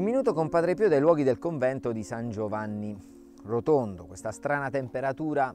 Un minuto con Padre Pio dai luoghi del convento di San Giovanni Rotondo, questa strana temperatura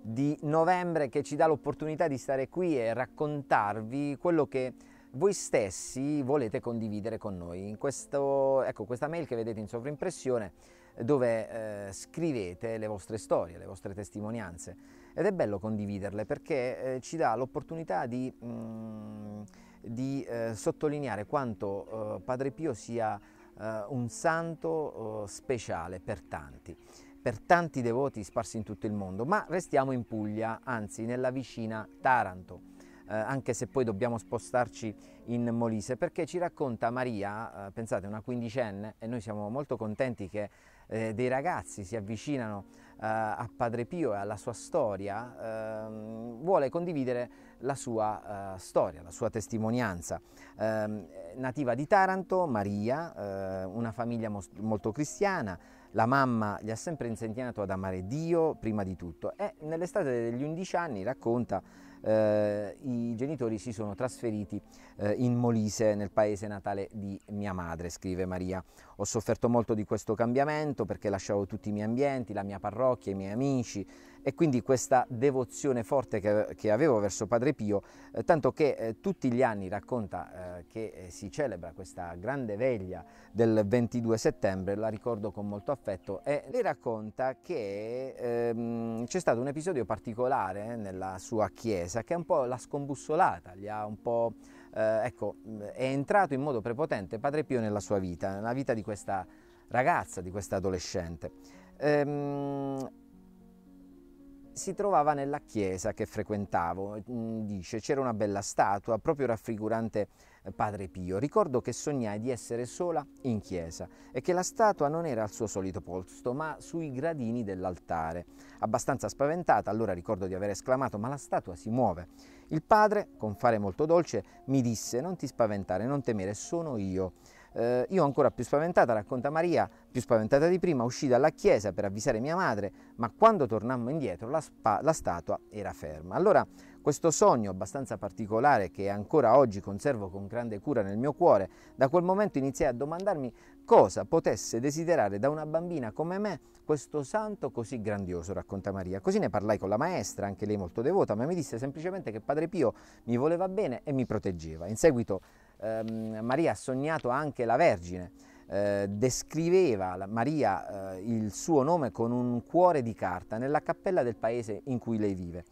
di novembre che ci dà l'opportunità di stare qui e raccontarvi quello che voi stessi volete condividere con noi. In questo, ecco, questa mail che vedete in sovrimpressione eh, dove eh, scrivete le vostre storie, le vostre testimonianze ed è bello condividerle perché eh, ci dà l'opportunità di, mh, mm, di eh, sottolineare quanto eh, Padre Pio sia eh, un santo eh, speciale per tanti, per tanti devoti sparsi in tutto il mondo, ma restiamo in Puglia, anzi nella vicina Taranto eh, anche se poi dobbiamo spostarci in Molise, perché ci racconta Maria, eh, pensate una quindicenne, e noi siamo molto contenti che eh, dei ragazzi si avvicinano eh, a Padre Pio e alla sua storia, ehm, vuole condividere la sua eh, storia, la sua testimonianza. Ehm, nativa di Taranto, Maria, eh, una famiglia molto cristiana, la mamma gli ha sempre insegnato ad amare Dio prima di tutto e nell'estate degli 11 anni racconta eh, i genitori si sono trasferiti eh, in Molise, nel paese natale di mia madre, scrive Maria. Ho sofferto molto di questo cambiamento perché lasciavo tutti i miei ambienti, la mia parrocchia, i miei amici e quindi questa devozione forte che, che avevo verso Padre Pio, eh, tanto che eh, tutti gli anni racconta eh, che eh, si celebra questa grande veglia del 22 settembre, la ricordo con molto affetto e le racconta che ehm, Mm, c'è stato un episodio particolare nella sua chiesa che un po' l'ha scombussolata, gli ha un po'... Eh, ecco, mm, è entrato in modo prepotente Padre Pio nella sua vita, nella vita di questa ragazza, di questa adolescente. Ehm, si trovava nella chiesa che frequentavo. Mm, dice c'era una bella statua proprio raffigurante eh, Padre Pio. Ricordo che sognai di essere sola in chiesa e che la statua non era al suo solito posto, ma sui gradini dell'altare. Abbastanza spaventata, allora ricordo di aver esclamato: Ma la statua si muove. Il padre, con fare molto dolce, mi disse: Non ti spaventare, non temere, sono io. Eh, io ancora più spaventata, racconta Maria, più spaventata di prima, uscì dalla chiesa per avvisare mia madre, ma quando tornammo indietro la, spa, la statua era ferma. Allora questo sogno abbastanza particolare che ancora oggi conservo con grande cura nel mio cuore, da quel momento iniziai a domandarmi cosa potesse desiderare da una bambina come me questo santo così grandioso, racconta Maria. Così ne parlai con la maestra, anche lei molto devota, ma mi disse semplicemente che Padre Pio mi voleva bene e mi proteggeva. In seguito ehm, Maria ha sognato anche la Vergine, eh, descriveva la, Maria eh, il suo nome con un cuore di carta nella cappella del paese in cui lei vive.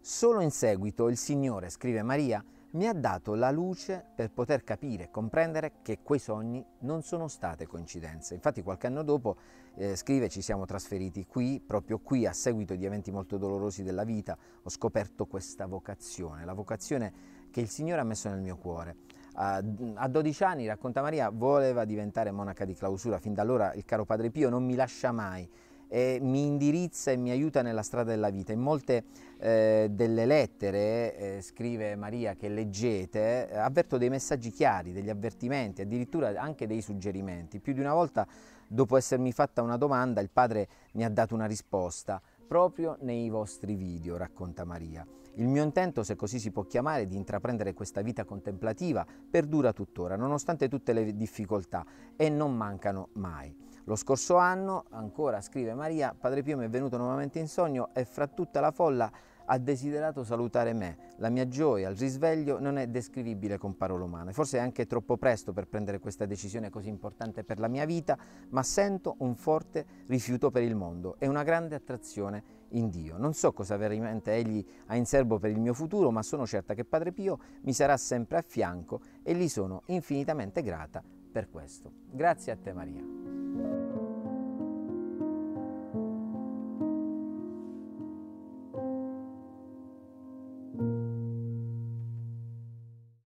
Solo in seguito il Signore, scrive Maria, mi ha dato la luce per poter capire e comprendere che quei sogni non sono state coincidenze. Infatti qualche anno dopo eh, scrive ci siamo trasferiti qui, proprio qui a seguito di eventi molto dolorosi della vita ho scoperto questa vocazione, la vocazione che il Signore ha messo nel mio cuore. A, a 12 anni, racconta Maria, voleva diventare monaca di clausura, fin da allora il caro Padre Pio non mi lascia mai e mi indirizza e mi aiuta nella strada della vita. In molte eh, delle lettere, eh, scrive Maria, che leggete, avverto dei messaggi chiari, degli avvertimenti, addirittura anche dei suggerimenti. Più di una volta, dopo essermi fatta una domanda, il padre mi ha dato una risposta proprio nei vostri video, racconta Maria. Il mio intento, se così si può chiamare, di intraprendere questa vita contemplativa perdura tuttora, nonostante tutte le difficoltà, e non mancano mai. Lo scorso anno, ancora scrive Maria, Padre Pio mi è venuto nuovamente in sogno e fra tutta la folla ha desiderato salutare me. La mia gioia al risveglio non è descrivibile con parole umane. Forse è anche troppo presto per prendere questa decisione così importante per la mia vita, ma sento un forte rifiuto per il mondo e una grande attrazione in Dio. Non so cosa veramente Egli ha in serbo per il mio futuro, ma sono certa che Padre Pio mi sarà sempre a fianco e gli sono infinitamente grata per questo. Grazie a te Maria.